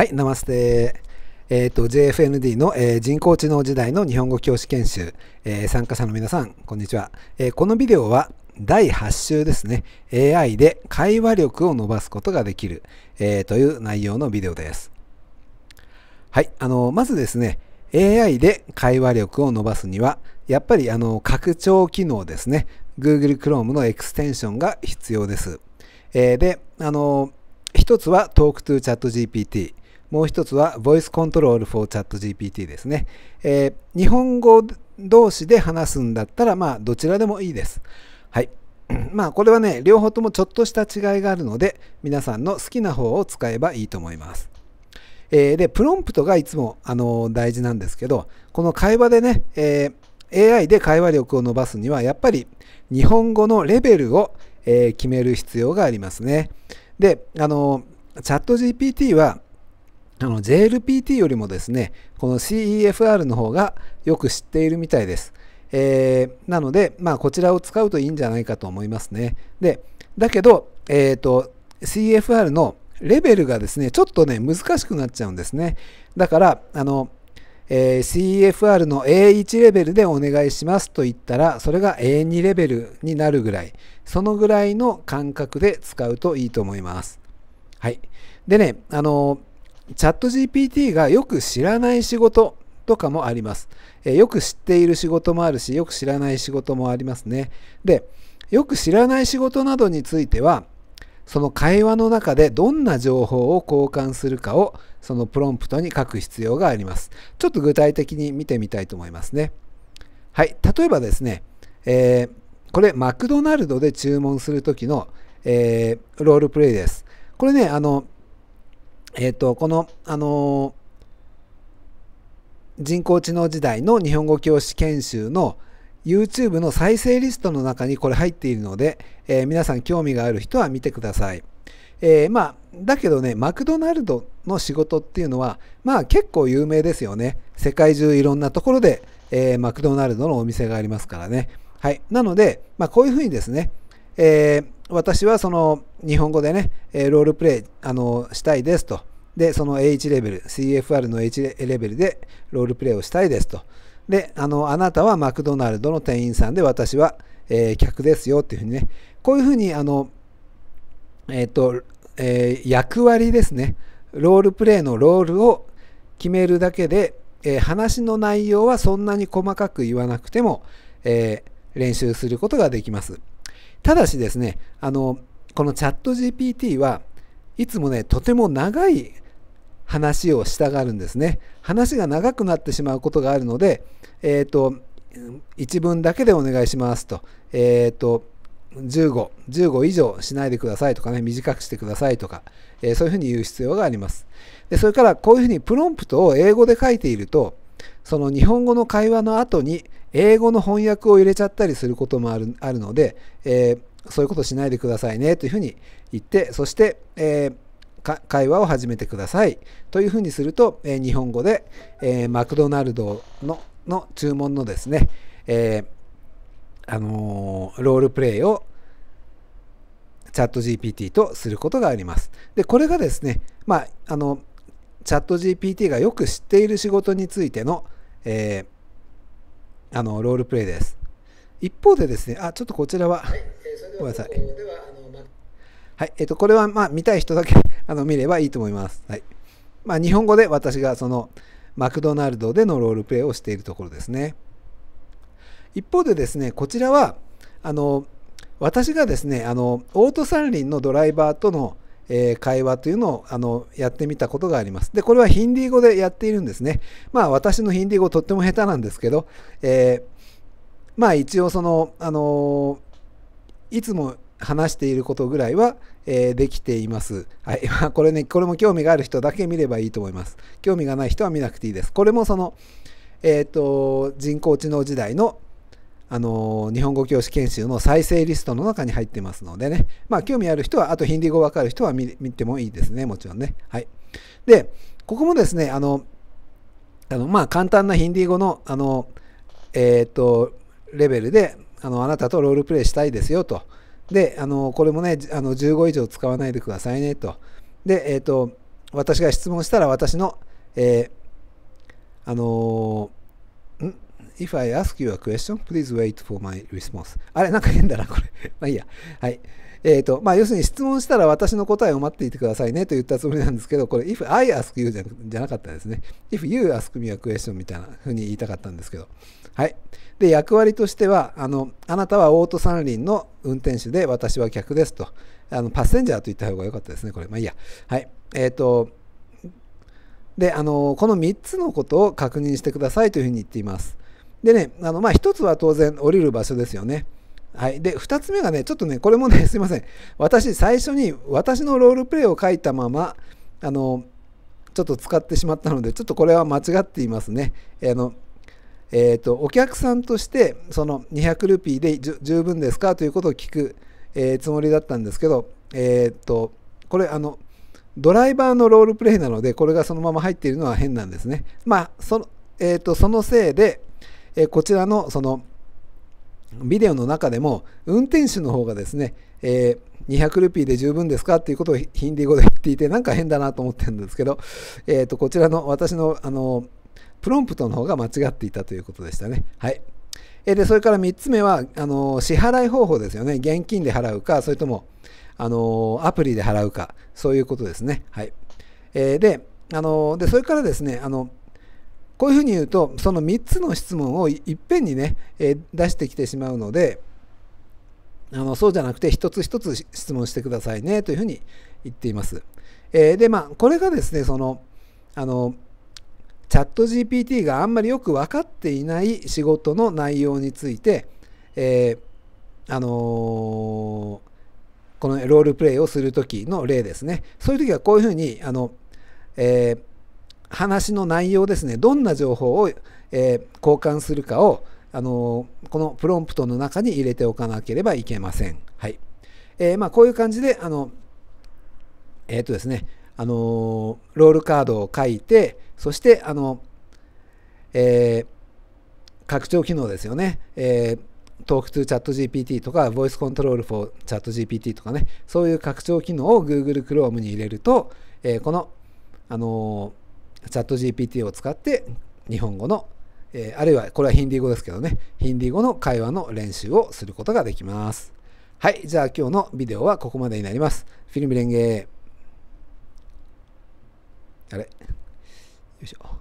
はい、ナマステえーと、JFND の、えー、人工知能時代の日本語教師研修、えー、参加者の皆さん、こんにちは。えー、このビデオは第8週ですね、AI で会話力を伸ばすことができる、えという内容のビデオです。はい、あの、まずですね、AI で会話力を伸ばすには、やっぱりあの拡張機能ですね、Google Chrome のエクステンションが必要です。えで、あの、一つは TalkToChatGPT、もう一つは Voice Control for ChatGPT ですね、えー、日本語同士で話すんだったら、まあ、どちらでもいいです。はい。まあ、これはね、両方ともちょっとした違いがあるので、皆さんの好きな方を使えばいいと思います。えー、で、プロンプトがいつも、あの大事なんですけど、この会話でね、えー、AI で会話力を伸ばすには、やっぱり日本語のレベルを、え決める必要がありますね。で、あのチャット GPT は、あの JLPT よりもですね、この CEFR の方がよく知っているみたいです。えー、なので、まあ、こちらを使うといいんじゃないかと思いますね。で、だけど、えっ、ー、と、CFR のレベルがですね、ちょっとね、難しくなっちゃうんですね。だから、あの、えー、CFR の A1 レベルでお願いしますと言ったら、それが A2 レベルになるぐらい、そのぐらいの感覚で使うといいと思います。はい。でね、あのチャット GPT がよく知らない仕事とかもあります、えー、よく知っている仕事もあるし、よく知らない仕事もありますね。で、よく知らない仕事などについては、その会話の中でどんな情報を交換するかをそのプロンプトに書く必要があります。ちょっと具体的に見てみたいと思いますね。はい、例えばですね、えー、これマクドナルドで注文するときの、えー、ロールプレイです。これね、あの、えっ、ー、と、この、あのー、人工知能時代の日本語教師研修の YouTube の再生リストの中にこれ入っているので、えー、皆さん興味がある人は見てください。えー、まあ、だけどね、マクドナルドの仕事っていうのは、まあ結構有名ですよね。世界中いろんなところで、えー、マクドナルドのお店がありますからね。はい。なので、まあこういうふうにですね、えー私はその日本語でね、ロールプレイあのしたいですと。で、その H レベル、CFR の H レベルでロールプレイをしたいですと。で、あの、あなたはマクドナルドの店員さんで、私は、えー、客ですよっていうふうにね、こういうふうに、あの、えっ、ー、と、えー、役割ですね、ロールプレイのロールを決めるだけで、え話の内容はそんなに細かく言わなくても、え練習することができます。ただしですね、あの、このチャット GPT はいつもね、とても長い話をしたがるんですね。話が長くなってしまうことがあるので、えっ、ー、と、1文だけでお願いしますと、えっ、ー、と、15、15以上しないでくださいとかね、短くしてくださいとか、えー、そういうふうに言う必要があります。で、それからこういうふうにプロンプトを英語で書いていると、その日本語の会話の後に英語の翻訳を入れちゃったりすることもあるあるので、えー、そういうことしないでくださいねというふうに言って、そして、えー、会話を始めてくださいというふうにすると、えー、日本語で、えマクドナルドのの注文のですね、えあのロールプレイをチャット GPT とすることがあります。で、これがですね、まあ、あの、チャット GPT がよく知っている仕事についての、えーあのロールプレイです。一方でですね、あ、ちょっとこちらは、ごめんなさい。はい、えっ、と、これは、まあ、見たい人だけ あの見ればいいと思います。はい。まあ、日本語で私がその、マクドナルドでのロールプレイをしているところですね。一方でですね、こちらは、あの、私がですね、あの、オート三輪のドライバーとのえー、会話というのをあのやってみたことがあります。で、これはヒンディー語でやっているんですね。まあ私のヒンディー語とっても下手なんですけど、えー、まあ一応その、あのー、いつも話していることぐらいは、えー、できています。はい。まあ、これね、これも興味がある人だけ見ればいいと思います。興味がない人は見なくていいです。これもその、えっ、と、人工知能時代のあの日本語教師研修の再生リストの中に入ってますのでね、まあ、興味ある人は、あとヒンディー語わかる人は見てもいいですね、もちろんね。はい、で、ここもですね、あの、あのまあ、簡単なヒンディー語の、あの、えー、っと、レベルで、あの、あなたとロールプレイしたいですよと。で、あの、これもね、あの15以上使わないでくださいねと。で、えー、っと、私が質問したら私の、えー、あのー If I ask you a question, please wait for my response. あれなんか変だな、これ。まあいいや。はい。えっ、ー、と、まあ要するに質問したら私の答えを待っていてくださいねと言ったつもりなんですけど、これ if I ask you じゃじゃなかったですね。if you ask me a question みたいな風に言いたかったんですけど。はい。で、役割としては、あの、あなたはオート三輪の運転手で私は客ですと。あの、パッセンジャーと言った方が良かったですね、これ。まあいいや。はい。えっ、ー、と、で、あの、この3つのことを確認してくださいというふうに言っています。でね、あのまあ、1つは当然降りる場所ですよね。はい、で2つ目がね、ちょっとね、これもね、すいません、私、最初に私のロールプレイを書いたまま、あのちょっと使ってしまったので、ちょっとこれは間違っていますね。あのえーと、お客さんとして、その200ルピーで十分ですかということを聞く、えー、つもりだったんですけど、えっ、ー、とこれあの、ドライバーのロールプレイなので、これがそのまま入っているのは変なんですね。まあ、その,、えーとそのせいで、えこちらのそのビデオの中でも運転手の方がですね、えー、200ルピーで十分ですかっていうことをヒンディー語で言っていてなんか変だなと思ってるんですけど、えー、とこちらの私のあのプロンプトの方が間違っていたということでしたね。はい、えー、でそれから3つ目はあの支払い方法ですよね現金で払うかそれともあのアプリで払うかそういうことですね。はいえー、であのでそれからですねあのこういうふうに言うとその3つの質問をいっぺんにね、え出してきてしまうのであのそうじゃなくて一つ一つ質問してくださいねというふうに言っています。えでまあこれがですねそのあのチャット GPT があんまりよく分かっていない仕事の内容について、えー、あのー、このロールプレイをするときの例ですね。そういうときはこういうふうに、あの、えー、話の内容ですね、どんな情報を、えー、交換するかを、あのー、このプロンプトの中に入れておかなければいけません。はい。えー、まあ、こういう感じで、あの、えっ、とですね、あのロールカードを書いて、そして、あの、え拡張機能ですよね。えー、Talk to ChatGPT とか、Voice Control for ChatGPT とかね、そういう拡張機能を Google Chrome に入れると、えこの、あのチャット GPT を使って日本語の、えー、あるいはこれはヒンディー語ですけどね、ヒンディー語の会話の練習をすることができます。はい、じゃあ今日のビデオはここまでになります。フィルムレンゲあれよいしょ。